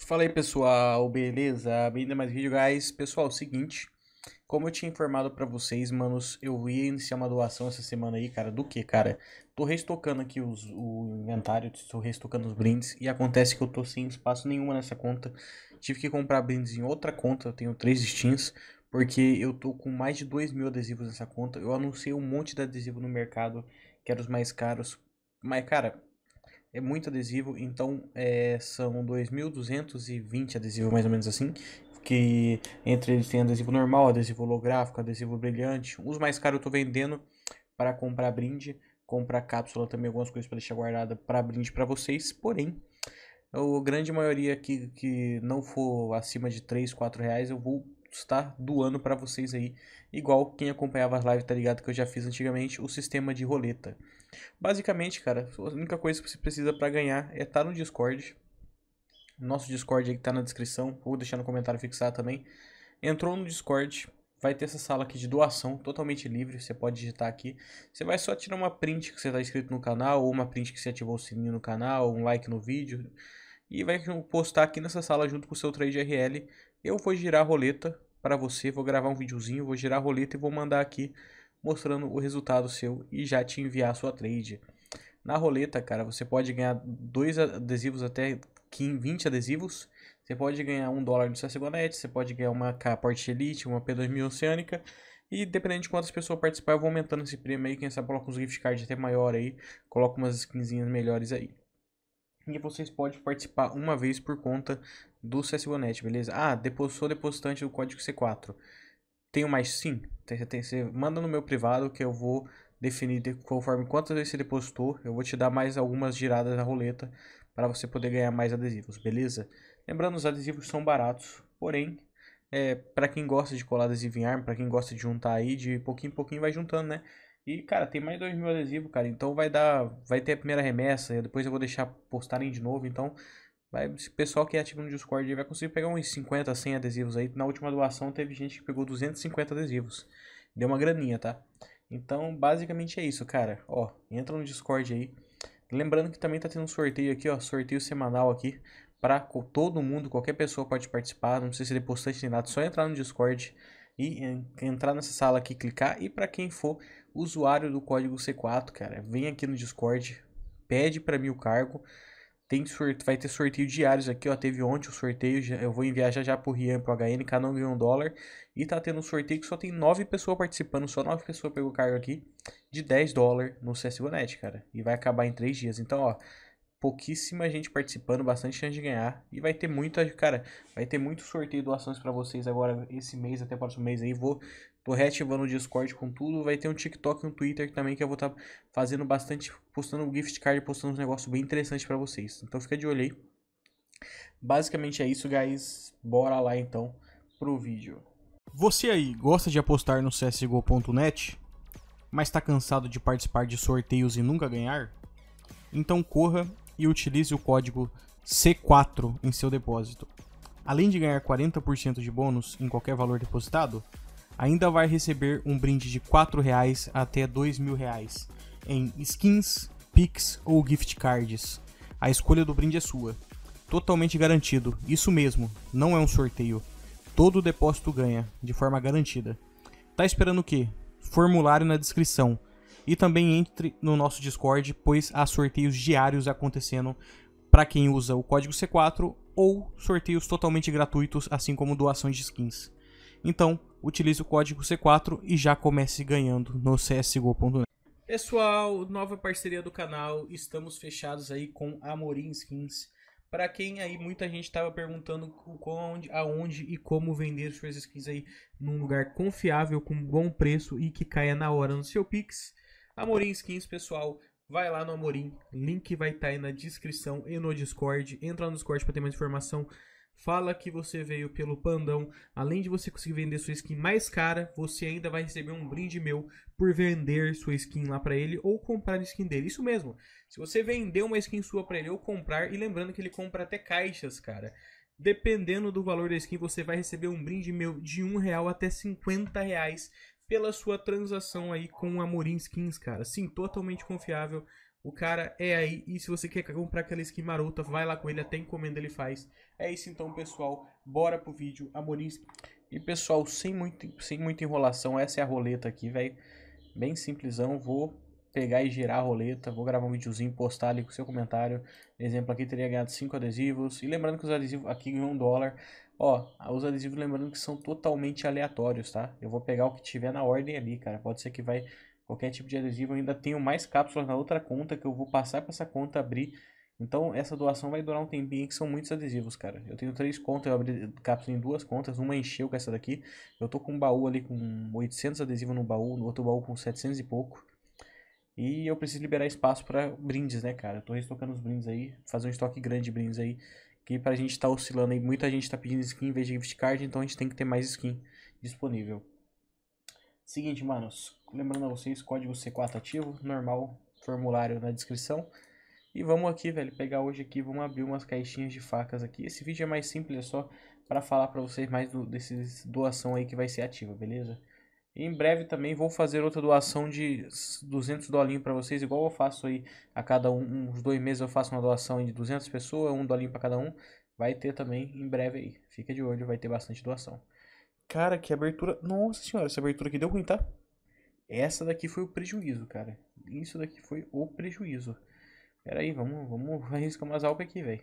Fala aí pessoal, beleza? Bem-vindo a mais vídeo, guys. Pessoal, é seguinte, como eu tinha informado pra vocês, manos, eu ia iniciar uma doação essa semana aí, cara, do que, cara? Tô restocando aqui os, o inventário, tô restocando os brindes, e acontece que eu tô sem espaço nenhuma nessa conta. Tive que comprar brindes em outra conta, eu tenho três steams, porque eu tô com mais de 2 mil adesivos nessa conta. Eu anunciei um monte de adesivo no mercado, que era os mais caros, mas, cara, é muito adesivo, então é, são 2.220 adesivos, mais ou menos assim. Que entre eles tem adesivo normal, adesivo holográfico, adesivo brilhante. Os mais caros eu tô vendendo para comprar brinde, comprar cápsula também, algumas coisas para deixar guardada para brinde para vocês. Porém, a grande maioria que, que não for acima de 3, 4 reais, eu vou está doando para vocês aí, igual quem acompanhava as lives, tá ligado? Que eu já fiz antigamente, o sistema de roleta. Basicamente, cara, a única coisa que você precisa para ganhar é estar tá no Discord. Nosso Discord aí que tá na descrição, vou deixar no comentário fixar também. Entrou no Discord, vai ter essa sala aqui de doação totalmente livre, você pode digitar aqui. Você vai só tirar uma print que você está inscrito no canal, ou uma print que você ativou o sininho no canal, um like no vídeo. E vai postar aqui nessa sala junto com o seu trade RL eu vou girar a roleta para você, vou gravar um videozinho, vou girar a roleta e vou mandar aqui mostrando o resultado seu e já te enviar a sua trade. Na roleta, cara, você pode ganhar dois adesivos até 20 adesivos. Você pode ganhar um dólar no CSGONet, você pode ganhar uma K-Port Elite, uma P2000 Oceânica. E dependendo de quantas pessoas participarem, eu vou aumentando esse prêmio aí. Quem sabe coloca uns gift cards até maior aí. Coloca umas skinzinhas melhores aí que vocês podem participar uma vez por conta do CSGONet, beleza? Ah, depois, sou depositante do código C4. Tenho mais sim? Tem, tem, você manda no meu privado que eu vou definir de, conforme quantas vezes você depositou. Eu vou te dar mais algumas giradas na roleta para você poder ganhar mais adesivos, beleza? Lembrando, os adesivos são baratos, porém é, para quem gosta de colar adesivo em arma, para quem gosta de juntar aí, de pouquinho em pouquinho vai juntando, né? E, cara, tem mais de 2 mil adesivos, cara. Então vai dar. Vai ter a primeira remessa. Né? Depois eu vou deixar postarem de novo. Então, vai, se o pessoal que é ativo no Discord vai conseguir pegar uns 50, 100 adesivos aí. Na última doação teve gente que pegou 250 adesivos. Deu uma graninha, tá? Então, basicamente é isso, cara. Ó, entra no Discord aí. Lembrando que também tá tendo um sorteio aqui, ó. Sorteio semanal aqui. Pra todo mundo, qualquer pessoa pode participar. Não precisa ser postante nem nada. Só entrar no Discord e entrar nessa sala aqui, clicar. E para quem for usuário do código C4, cara, vem aqui no Discord, pede para mim o cargo. Tem sorte, vai ter sorteio diários aqui, ó. Teve ontem o sorteio, já, eu vou enviar já já pro Rian, pro HN, canal um ganhou um dólar. E tá tendo um sorteio que só tem nove pessoas participando, só nove pessoas pegou o cargo aqui, de 10 dólares no CSGO Net, cara. E vai acabar em três dias. Então, ó, pouquíssima gente participando, bastante chance de ganhar. E vai ter muita, cara, vai ter muito sorteio e doações para vocês agora esse mês, até o próximo mês aí. Vou tô reativando o Discord com tudo. Vai ter um TikTok e um Twitter também que eu vou estar tá fazendo bastante, postando gift card, postando uns negócios bem interessantes para vocês. Então fica de olho aí. Basicamente é isso, guys. Bora lá então pro vídeo. Você aí gosta de apostar no csgo.net, mas tá cansado de participar de sorteios e nunca ganhar? Então corra e utilize o código C4 em seu depósito. Além de ganhar 40% de bônus em qualquer valor depositado, ainda vai receber um brinde de R$ 4,00 até R$ 2.000 em skins, pix ou gift cards. A escolha do brinde é sua. Totalmente garantido, isso mesmo, não é um sorteio. Todo depósito ganha, de forma garantida. Tá esperando o quê? Formulário na descrição e também entre no nosso Discord, pois há sorteios diários acontecendo para quem usa o código C4 ou sorteios totalmente gratuitos, assim como doações de skins. Então, utilize o código C4 e já comece ganhando no csgo.net. Pessoal, nova parceria do canal, estamos fechados aí com Amorim Skins. Para quem aí, muita gente estava perguntando onde, aonde e como vender suas skins aí num lugar confiável, com bom preço e que caia na hora no seu Pix. Amorim Skins, pessoal. Vai lá no Amorim, link vai estar tá aí na descrição e no Discord. Entra no Discord para ter mais informação. Fala que você veio pelo Pandão. Além de você conseguir vender sua skin mais cara, você ainda vai receber um brinde meu por vender sua skin lá para ele ou comprar a skin dele. Isso mesmo. Se você vender uma skin sua para ele ou comprar, e lembrando que ele compra até caixas, cara. Dependendo do valor da skin, você vai receber um brinde meu de um real até 50 reais pela sua transação aí com a Morin Skins, cara. Sim, totalmente confiável. O cara é aí, e se você quer comprar aquela skin marota, vai lá com ele, até encomenda ele faz. É isso então, pessoal. Bora pro vídeo, Amorim E pessoal, sem, muito, sem muita enrolação, essa é a roleta aqui, velho. Bem simplesão, vou pegar e girar a roleta. Vou gravar um videozinho, postar ali com o seu comentário. Exemplo aqui, teria ganhado 5 adesivos. E lembrando que os adesivos aqui ganham um dólar. Ó, os adesivos, lembrando que são totalmente aleatórios, tá? Eu vou pegar o que tiver na ordem ali, cara. Pode ser que vai qualquer tipo de adesivo. Eu ainda tenho mais cápsulas na outra conta que eu vou passar para essa conta abrir. Então essa doação vai durar um tempinho que são muitos adesivos, cara. Eu tenho três contas, eu abri cápsula em duas contas, uma encheu com essa daqui. Eu tô com um baú ali com 800 adesivos no baú, no outro baú com 700 e pouco. E eu preciso liberar espaço para brindes, né, cara? Eu tô restocando os brindes aí, fazer um estoque grande de brindes aí. Que pra gente tá oscilando aí, muita gente tá pedindo skin em vez de gift card, então a gente tem que ter mais skin disponível. Seguinte, manos, lembrando a vocês, código C4 ativo, normal, formulário na descrição. E vamos aqui, velho, pegar hoje aqui, vamos abrir umas caixinhas de facas aqui. Esse vídeo é mais simples, é só para falar para vocês mais do, desses doação aí que vai ser ativa, beleza? em breve também vou fazer outra doação de 200 dolinhos para vocês, igual eu faço aí a cada um, uns dois meses eu faço uma doação de 200 pessoas, um dolinho para cada um. Vai ter também em breve aí. Fica de olho, vai ter bastante doação. Cara, que abertura. Nossa senhora, essa abertura aqui deu ruim, tá? Essa daqui foi o prejuízo, cara. Isso daqui foi o prejuízo. Pera aí, vamos, vamos arriscar umas alpes aqui, velho.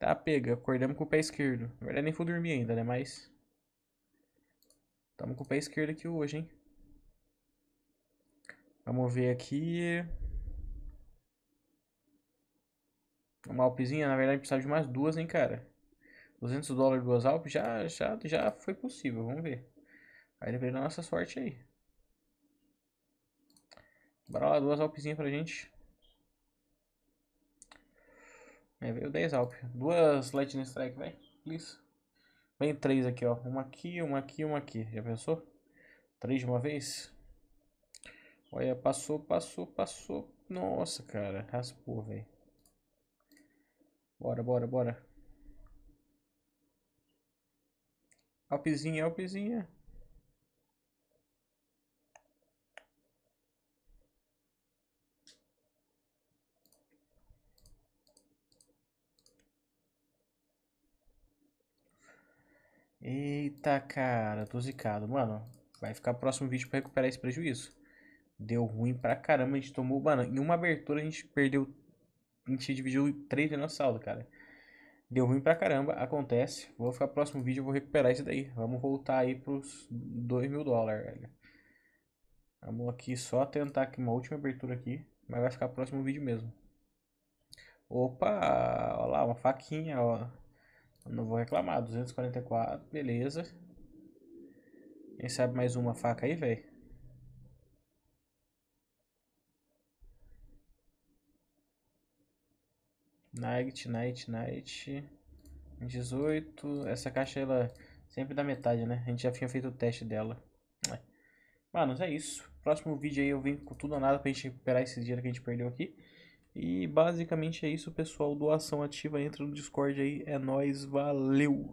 Tá, pega. Acordamos com o pé esquerdo. Na verdade, nem fui dormir ainda, né? Mas Estamos com o pé esquerdo aqui hoje, hein? Vamos ver aqui. Uma alpezinha, na verdade, precisava de mais duas, hein, cara? 200 dólares duas alpes já, já, já foi possível, vamos ver. Aí depende da nossa sorte aí. Bora lá, duas alpezinhas pra gente. É, veio 10 alpes. Duas lightning strike, vai. Please. Vem três aqui, ó. Uma aqui, uma aqui, uma aqui. Já pensou? Três de uma vez. Olha, passou, passou, passou. Nossa, cara. Raspou, velho. Bora, bora, bora. Alpezinha, alpezinha. Eita, cara, tô zicado. Mano, vai ficar próximo vídeo pra recuperar esse prejuízo. Deu ruim pra caramba, a gente tomou banana. Em uma abertura a gente perdeu... A gente dividiu três dinossauros, cara. Deu ruim pra caramba, acontece. Vou ficar próximo vídeo, eu vou recuperar isso daí. Vamos voltar aí pros 2 mil dólares, velho. Vamos aqui só tentar aqui uma última abertura aqui. Mas vai ficar próximo vídeo mesmo. Opa, olha lá, uma faquinha, ó. Não vou reclamar. 244, beleza. Quem sabe mais uma faca aí, velho? Night, night, night. 18. Essa caixa, ela sempre dá metade, né? A gente já tinha feito o teste dela. É. Mano, é isso. Próximo vídeo aí eu venho com tudo ou nada pra gente recuperar esse dinheiro que a gente perdeu aqui. E basicamente é isso, pessoal. Doação ativa, entra no Discord aí. É nós, valeu!